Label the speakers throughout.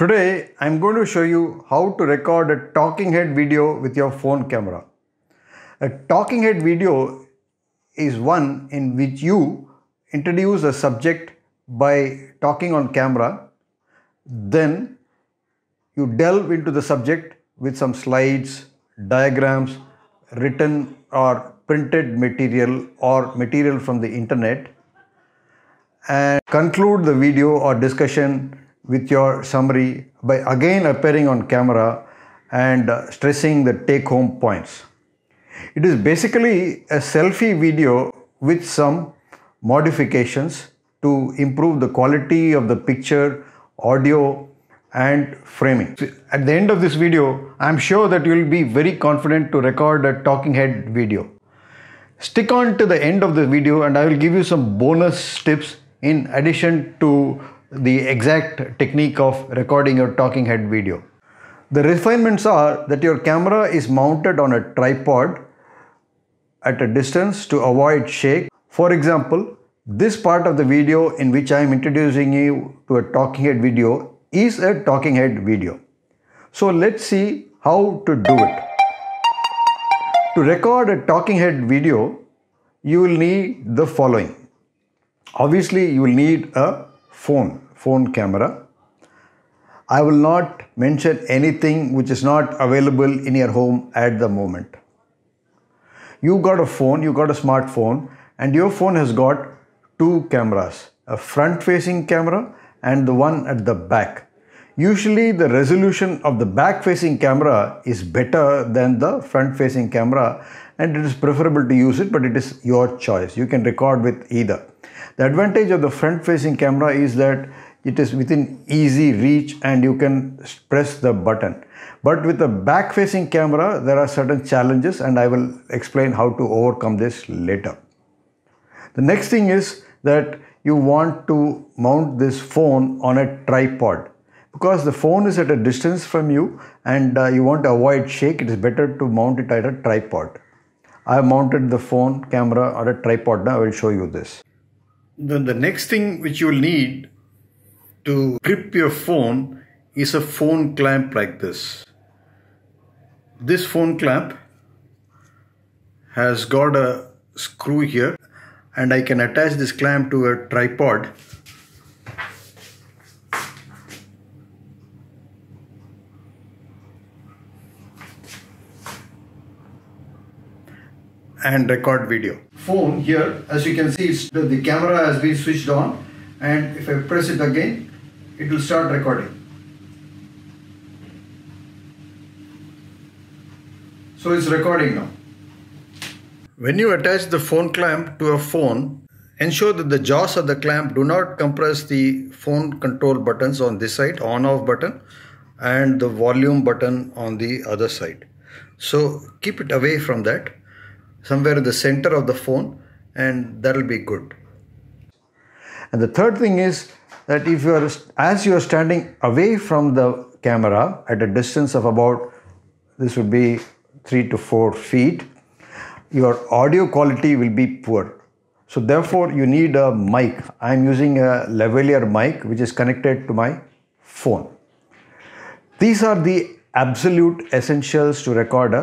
Speaker 1: Today, I'm going to show you how to record a talking head video with your phone camera. A talking head video is one in which you introduce a subject by talking on camera. Then you delve into the subject with some slides, diagrams, written or printed material or material from the internet and conclude the video or discussion with your summary by again appearing on camera and stressing the take home points. It is basically a selfie video with some modifications to improve the quality of the picture, audio and framing. At the end of this video, I'm sure that you'll be very confident to record a talking head video. Stick on to the end of the video and I will give you some bonus tips in addition to the exact technique of recording your talking head video. The refinements are that your camera is mounted on a tripod at a distance to avoid shake. For example, this part of the video in which I am introducing you to a talking head video is a talking head video. So let's see how to do it. To record a talking head video, you will need the following. Obviously, you will need a phone, phone camera. I will not mention anything which is not available in your home at the moment. You got a phone, you got a smartphone, and your phone has got two cameras a front facing camera and the one at the back. Usually, the resolution of the back facing camera is better than the front facing camera, and it is preferable to use it but it is your choice. You can record with either. The advantage of the front facing camera is that it is within easy reach and you can press the button. But with the back facing camera there are certain challenges and I will explain how to overcome this later. The next thing is that you want to mount this phone on a tripod because the phone is at a distance from you and uh, you want to avoid shake it is better to mount it at a tripod I have mounted the phone camera on a tripod now. I will show you this. Then the next thing which you will need to grip your phone is a phone clamp like this. This phone clamp has got a screw here and I can attach this clamp to a tripod and record video. Phone here, as you can see, the camera has been switched on and if I press it again, it will start recording. So it's recording now. When you attach the phone clamp to a phone, ensure that the jaws of the clamp do not compress the phone control buttons on this side, on off button and the volume button on the other side. So keep it away from that somewhere in the center of the phone and that'll be good. And the third thing is that if you are as you are standing away from the camera at a distance of about this would be 3 to 4 feet your audio quality will be poor so therefore you need a mic i am using a lavalier mic which is connected to my phone these are the absolute essentials to record a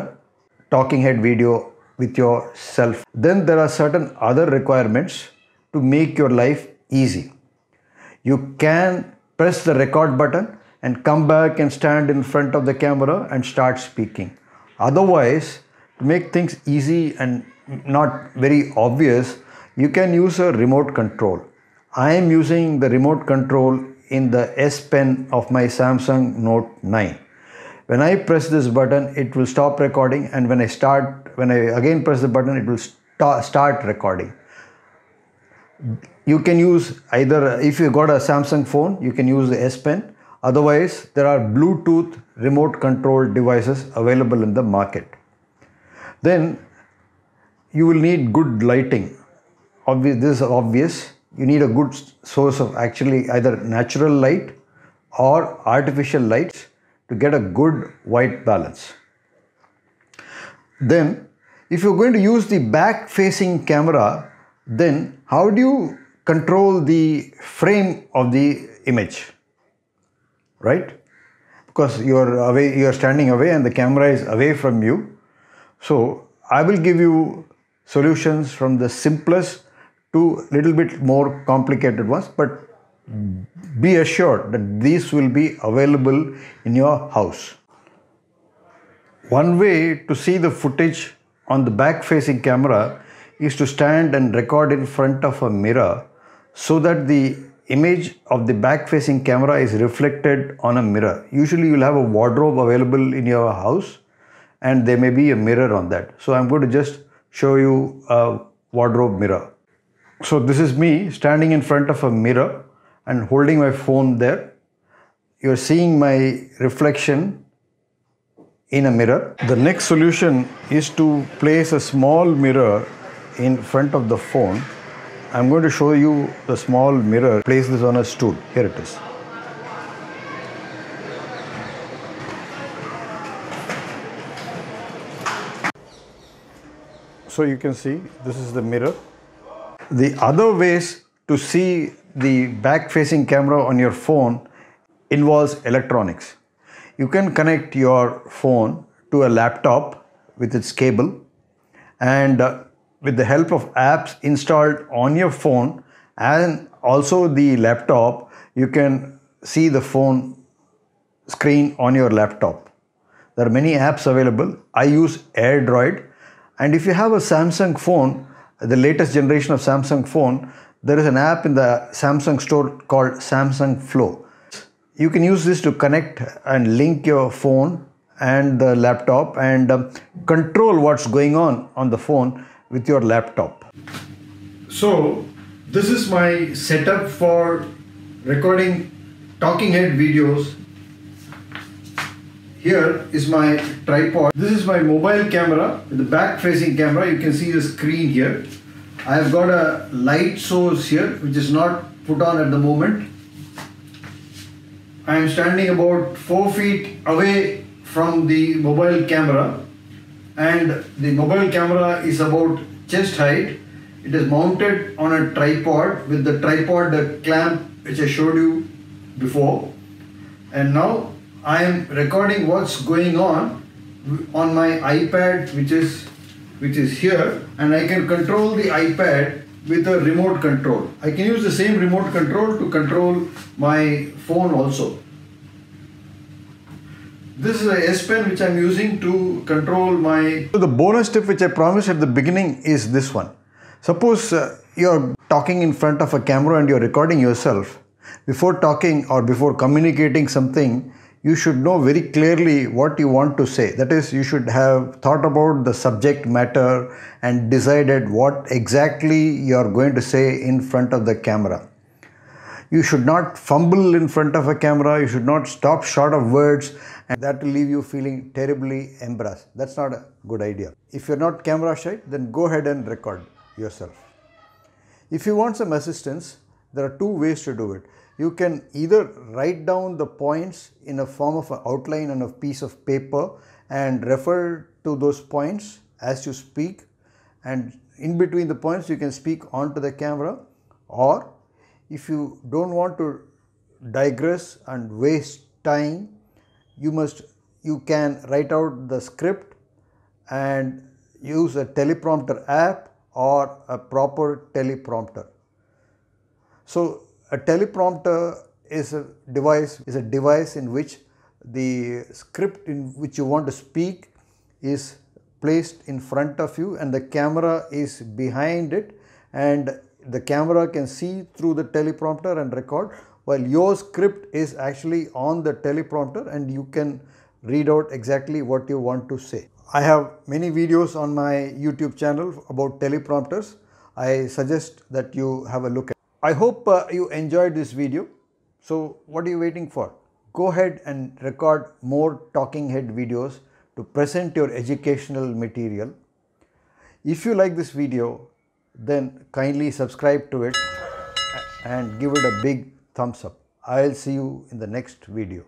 Speaker 1: talking head video with yourself. Then there are certain other requirements to make your life easy. You can press the record button and come back and stand in front of the camera and start speaking. Otherwise, to make things easy and not very obvious, you can use a remote control. I am using the remote control in the S Pen of my Samsung Note 9 when I press this button it will stop recording and when I start when I again press the button it will st start recording you can use either if you got a Samsung phone you can use the S Pen otherwise there are Bluetooth remote control devices available in the market then you will need good lighting obvious this is obvious you need a good source of actually either natural light or artificial lights to get a good white balance. Then if you're going to use the back facing camera, then how do you control the frame of the image? Right? Because you're away, you're standing away and the camera is away from you. So I will give you solutions from the simplest to little bit more complicated ones, but be assured that these will be available in your house. One way to see the footage on the back facing camera is to stand and record in front of a mirror so that the image of the back facing camera is reflected on a mirror. Usually you'll have a wardrobe available in your house and there may be a mirror on that. So I'm going to just show you a wardrobe mirror. So this is me standing in front of a mirror and holding my phone there, you're seeing my reflection in a mirror. The next solution is to place a small mirror in front of the phone. I'm going to show you the small mirror. Place this on a stool. Here it is. So you can see this is the mirror. The other ways to see the back facing camera on your phone involves electronics. You can connect your phone to a laptop with its cable and uh, with the help of apps installed on your phone and also the laptop you can see the phone screen on your laptop. There are many apps available. I use AirDroid and if you have a Samsung phone, the latest generation of Samsung phone, there is an app in the Samsung store called Samsung Flow. You can use this to connect and link your phone and the laptop and um, control what's going on on the phone with your laptop. So, this is my setup for recording talking head videos. Here is my tripod. This is my mobile camera, the back facing camera. You can see the screen here. I have got a light source here which is not put on at the moment. I am standing about 4 feet away from the mobile camera and the mobile camera is about chest height. It is mounted on a tripod with the tripod the clamp which I showed you before and now I am recording what's going on on my iPad which is which is here and I can control the iPad with a remote control. I can use the same remote control to control my phone also. This is a S Pen which I'm using to control my... So the bonus tip which I promised at the beginning is this one. Suppose uh, you're talking in front of a camera and you're recording yourself. Before talking or before communicating something, you should know very clearly what you want to say. That is, you should have thought about the subject matter and decided what exactly you are going to say in front of the camera. You should not fumble in front of a camera, you should not stop short of words, and that will leave you feeling terribly embarrassed. That's not a good idea. If you're not camera shy, then go ahead and record yourself. If you want some assistance, there are two ways to do it you can either write down the points in a form of an outline on a piece of paper and refer to those points as you speak and in between the points you can speak onto the camera or if you don't want to digress and waste time you must you can write out the script and use a teleprompter app or a proper teleprompter so a teleprompter is a device is a device in which the script in which you want to speak is placed in front of you and the camera is behind it and the camera can see through the teleprompter and record while your script is actually on the teleprompter and you can read out exactly what you want to say. I have many videos on my YouTube channel about teleprompters. I suggest that you have a look at I hope uh, you enjoyed this video. So what are you waiting for? Go ahead and record more talking head videos to present your educational material. If you like this video, then kindly subscribe to it and give it a big thumbs up. I'll see you in the next video.